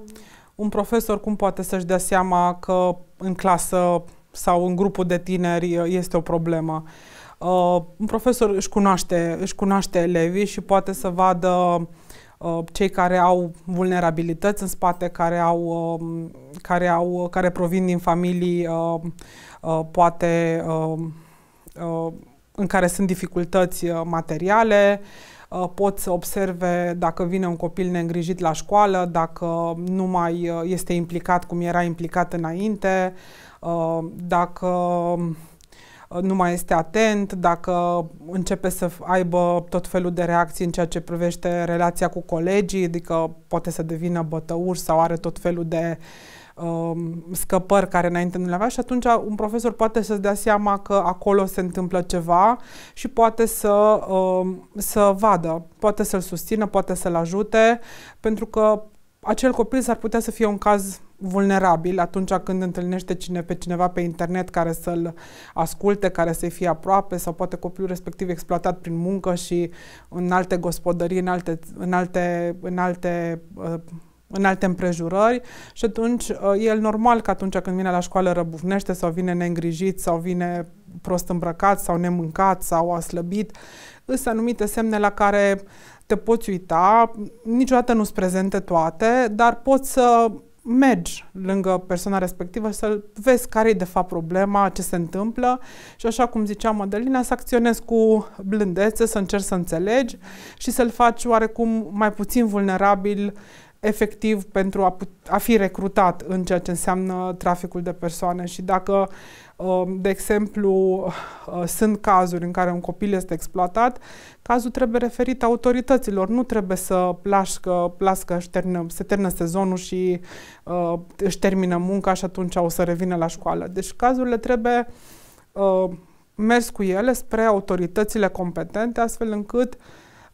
un profesor cum poate să-și dea seama că în clasă sau în grupul de tineri este o problemă? Uh, un profesor își cunoaște, își cunoaște elevii și poate să vadă uh, cei care au vulnerabilități în spate, care, au, uh, care, au, care provin din familii, uh, uh, poate uh, uh, în care sunt dificultăți uh, materiale, uh, Uh, pot să observe dacă vine un copil neîngrijit la școală, dacă nu mai uh, este implicat cum era implicat înainte, uh, dacă nu mai este atent, dacă începe să aibă tot felul de reacții în ceea ce privește relația cu colegii, adică poate să devină bătăuri sau are tot felul de uh, um, scăpări care înainte nu le avea și atunci un profesor poate să-ți dea seama că acolo se întâmplă ceva și poate să, um, să vadă, poate să-l susțină, poate să-l ajute, pentru că acel copil s-ar putea să fie un caz vulnerabil atunci când întâlnește cine, pe cineva pe internet care să-l asculte, care să-i fie aproape sau poate copilul respectiv exploatat prin muncă și în alte gospodării, în alte, în alte, în alte uh, în alte împrejurări și atunci uh, e normal că atunci când vine la școală răbufnește sau vine neîngrijit sau vine prost îmbrăcat sau nemâncat sau slăbit, îs anumite semne la care te poți uita, niciodată nu-ți prezente toate, dar poți să mergi lângă persoana respectivă și să vezi care e de fapt problema, ce se întâmplă și așa cum zicea Madalina, să acționezi cu blândețe, să încerci să înțelegi și să-l faci oarecum mai puțin vulnerabil efectiv pentru a, a fi recrutat în ceea ce înseamnă traficul de persoane și dacă, um, de exemplu, uh, sunt cazuri în care un copil este exploatat, cazul trebuie referit autorităților, nu trebuie să plască, plască șternă, se termină sezonul și uh, își termină munca și atunci o să revină la școală. Deci cazurile trebuie uh, mers cu ele spre autoritățile competente, astfel încât uh,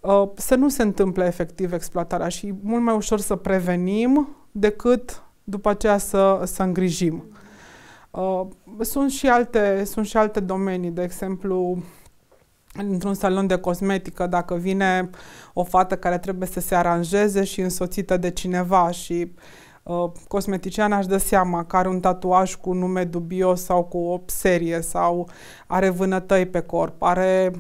Uh, să nu se întâmple efectiv exploatarea și mult mai ușor să prevenim decât după aceea să, să îngrijim. Uh, sunt, și alte, sunt și alte domenii, de exemplu, într-un salon de cosmetică, dacă vine o fată care trebuie să se aranjeze și însoțită de cineva și uh, cosmeticiana își dă seama că are un tatuaj cu nume dubios sau cu o serie sau are vânătăi pe corp, are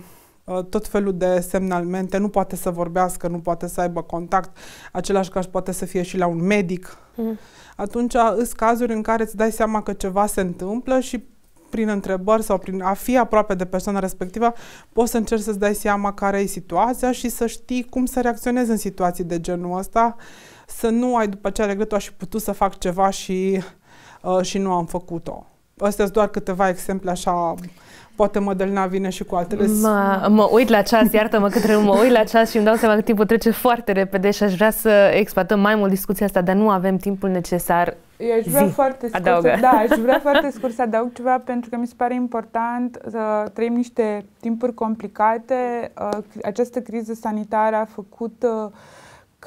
Uh, tot felul de semnalmente, nu poate să vorbească, nu poate să aibă contact, același și poate să fie și la un medic. Mm. Atunci uh, sunt cazuri în care îți dai seama că ceva se întâmplă și prin întrebări sau prin a fi aproape de persoana respectivă, poți să încerci să-ți dai seama care e situația și să știi cum să reacționezi în situații de genul ăsta, să nu ai după aceea regretul, aș fi putut să fac ceva și, uh, și nu am făcut-o. Astea sunt doar câteva exemple așa poate Mădălina vine și cu altele. Mă, mă uit la ceas, iartă-mă cât rău, mă uit la ceas și îmi dau seama că timpul trece foarte repede și aș vrea să exploatăm mai mult discuția asta, dar nu avem timpul necesar. Eu aș vrea Zi, foarte scurt, da, aș vrea foarte scurt să adaug ceva pentru că mi se pare important să trăim niște timpuri complicate. Uh, această criză sanitară a făcut uh,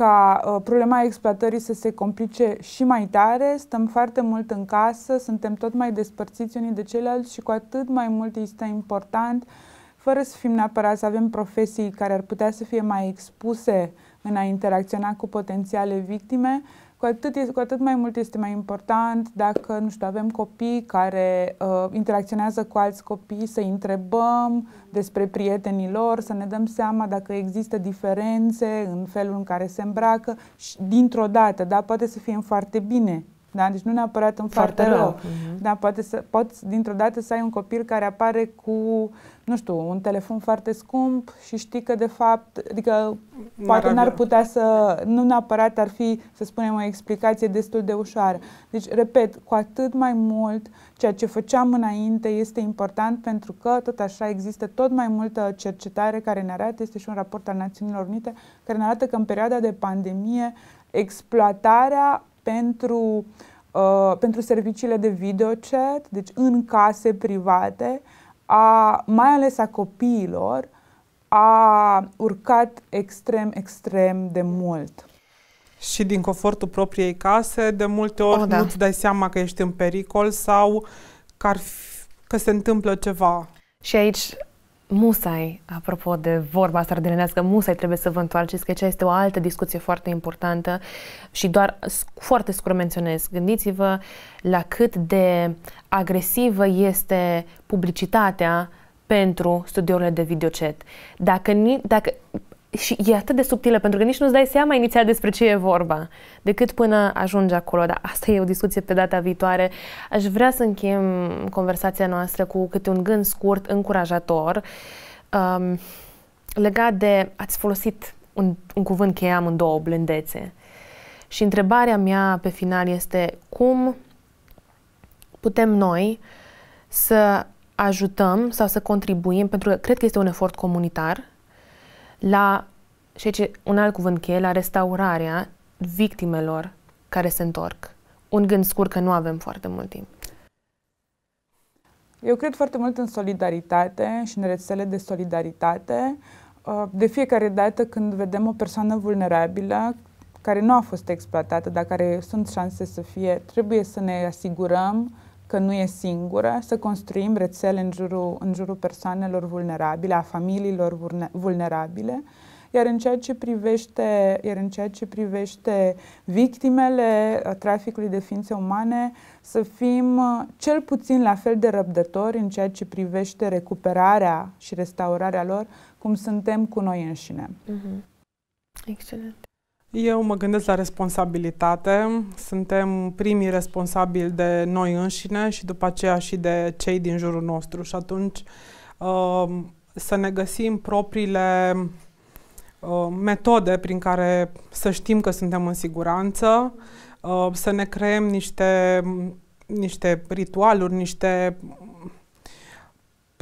ca uh, problema exploatării să se complice și mai tare, stăm foarte mult în casă, suntem tot mai despărțiți unii de ceilalți și cu atât mai mult este important, fără să fim neapărat să avem profesii care ar putea să fie mai expuse în a interacționa cu potențiale victime, cu atât, este, cu atât mai mult este mai important dacă, nu știu, avem copii care uh, interacționează cu alți copii, să întrebăm despre prietenii lor, să ne dăm seama dacă există diferențe în felul în care se îmbracă și dintr-o dată, da, poate să fie foarte bine da? Deci nu neapărat în foarte, foarte rău. rău. Uh-huh. Da? Poate să, poți dintr-o dată să ai un copil care apare cu nu știu, un telefon foarte scump și știi că de fapt, adică n-ar poate n-ar putea să, nu neapărat ar fi, să spunem, o explicație destul de ușoară. Deci, repet, cu atât mai mult ceea ce făceam înainte este important pentru că tot așa există tot mai multă cercetare care ne arată, este și un raport al Națiunilor Unite, care ne arată că în perioada de pandemie exploatarea pentru, uh, pentru serviciile de video chat, deci în case private, uh, a, mai ales a copiilor, a urcat extrem, extrem de mult. Și din confortul propriei case, de multe ori oh, da. nu-ți dai seama că ești în pericol sau că, ar fi, că se întâmplă ceva. Și aici Musai, apropo de vorba asta ardelenească, musai trebuie să vă întoarceți, că aceea este o altă discuție foarte importantă și doar foarte scurt menționez. Gândiți-vă la cât de agresivă este publicitatea pentru studiourile de videocet. Dacă, dacă și e atât de subtilă, pentru că nici nu-ți dai seama inițial despre ce e vorba, decât până ajungi acolo. Dar asta e o discuție pe data viitoare. Aș vrea să încheiem conversația noastră cu câte un gând scurt, încurajator, um, legat de ați folosit un, un cuvânt în două blândețe. Și întrebarea mea pe final este cum putem noi să ajutăm sau să contribuim, pentru că cred că este un efort comunitar, la, și aici un alt cuvânt cheie, la restaurarea victimelor care se întorc. Un gând scurt că nu avem foarte mult timp. Eu cred foarte mult în solidaritate și în rețele de solidaritate. Uh, de fiecare dată când vedem o persoană vulnerabilă care nu a fost exploatată, dar care sunt șanse să fie, trebuie să ne asigurăm că nu e singură, să construim rețele în jurul, în jurul persoanelor vulnerabile, a familiilor vulnerabile, iar în ceea ce privește, iar în ceea ce privește victimele uh, traficului de ființe umane, să fim uh, cel puțin la fel de răbdători în ceea ce privește recuperarea și restaurarea lor, cum suntem cu noi înșine. Mm-hmm. Excelent. Eu mă gândesc la responsabilitate. Suntem primii responsabili de noi înșine și după aceea și de cei din jurul nostru. Și atunci um, să ne găsim propriile um, metode prin care să știm că suntem în siguranță, um, să ne creăm niște, niște ritualuri, niște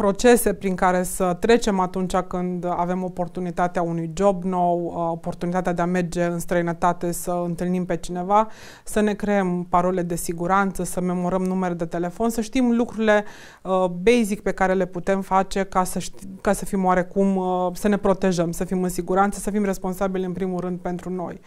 procese prin care să trecem atunci când avem oportunitatea unui job nou, uh, oportunitatea de a merge în străinătate să întâlnim pe cineva, să ne creăm parole de siguranță, să memorăm numere de telefon, să știm lucrurile uh, basic pe care le putem face ca să, ști, ca să fim oarecum, uh, să ne protejăm, să fim în siguranță, să fim responsabili în primul rând pentru noi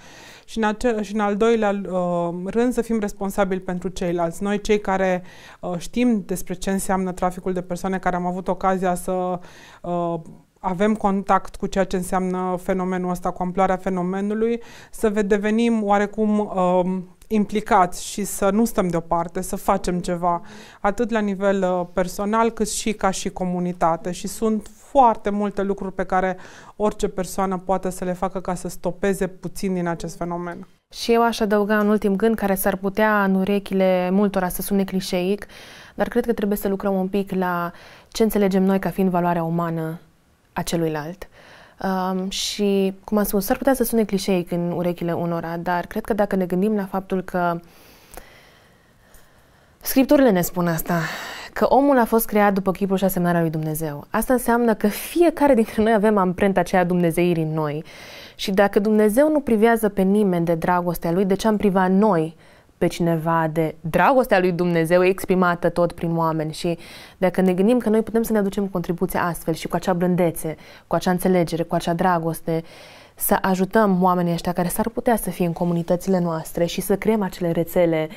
și în, ace- și în al doilea uh, rând să fim responsabili pentru ceilalți. Noi, cei care uh, știm despre ce înseamnă traficul de persoane, care am avut ocazia să uh, avem contact cu ceea ce înseamnă fenomenul ăsta, cu amploarea fenomenului, să devenim oarecum uh, implicați și să nu stăm deoparte, să facem ceva, atât la nivel uh, personal cât și ca și comunitate. Și sunt foarte multe lucruri pe care orice persoană poate să le facă ca să stopeze puțin din acest fenomen. Și eu aș adăuga un ultim gând care s-ar putea în urechile multora să sune clișeic, dar cred că trebuie să lucrăm un pic la ce înțelegem noi ca fiind valoarea umană a celuilalt. Um, și, cum am spus, s-ar putea să sune clișeic în urechile unora, dar cred că dacă ne gândim la faptul că Scripturile ne spun asta că omul a fost creat după chipul și asemănarea lui Dumnezeu. Asta înseamnă că fiecare dintre noi avem amprenta aceea dumnezeirii în noi. Și dacă Dumnezeu nu privează pe nimeni de dragostea lui, de ce am priva noi pe cineva de dragostea lui Dumnezeu exprimată tot prin oameni și dacă ne gândim că noi putem să ne aducem contribuția astfel și cu acea blândețe, cu acea înțelegere, cu acea dragoste, să ajutăm oamenii ăștia care s-ar putea să fie în comunitățile noastre și să creăm acele rețele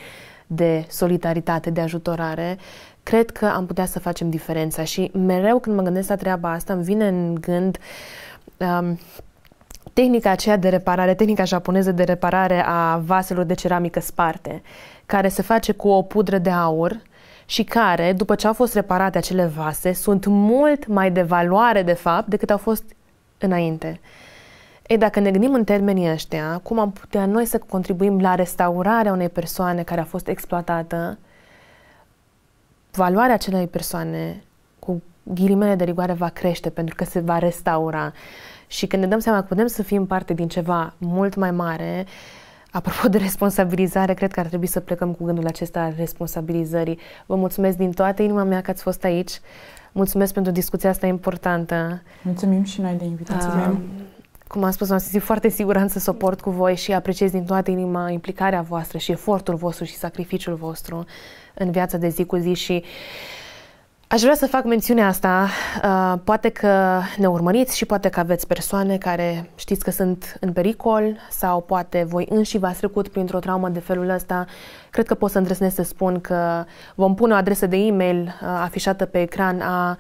de solidaritate, de ajutorare, cred că am putea să facem diferența și mereu când mă gândesc la treaba asta îmi vine în gând um, tehnica aceea de reparare, tehnica japoneză de reparare a vaselor de ceramică sparte, care se face cu o pudră de aur și care, după ce au fost reparate acele vase, sunt mult mai de valoare, de fapt, decât au fost înainte. Ei, dacă ne gândim în termenii ăștia, cum am putea noi să contribuim la restaurarea unei persoane care a fost exploatată, valoarea acelei persoane cu ghilimele de rigoare va crește pentru că se va restaura. Și când ne dăm seama că putem să fim parte din ceva mult mai mare, apropo de responsabilizare, cred că ar trebui să plecăm cu gândul acesta al responsabilizării. Vă mulțumesc din toată inima mea că ați fost aici. Mulțumesc pentru discuția asta importantă. Mulțumim și noi de invitație. Um, cum am spus, am simțit foarte siguranță să o cu voi și apreciez din toată inima implicarea voastră și efortul vostru și sacrificiul vostru în viața de zi cu zi și Aș vrea să fac mențiunea asta. Uh, poate că ne urmăriți și poate că aveți persoane care știți că sunt în pericol sau poate voi înși v-ați trecut printr-o traumă de felul ăsta. Cred că pot să îndrăznesc să spun că vom pune o adresă de e-mail uh, afișată pe ecran a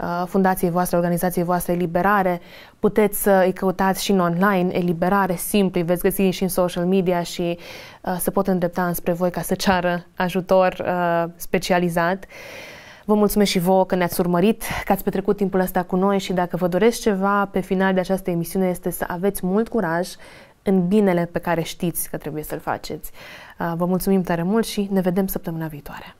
Uh, fundației voastre, organizației voastre Eliberare. Puteți să îi căutați și în online, Eliberare, simplu, veți găsi și în social media și uh, se pot îndrepta înspre voi ca să ceară ajutor uh, specializat. Vă mulțumesc și vouă că ne-ați urmărit, că ați petrecut timpul ăsta cu noi și dacă vă doresc ceva pe final de această emisiune este să aveți mult curaj în binele pe care știți că trebuie să-l faceți. Vă mulțumim tare mult și ne vedem săptămâna viitoare.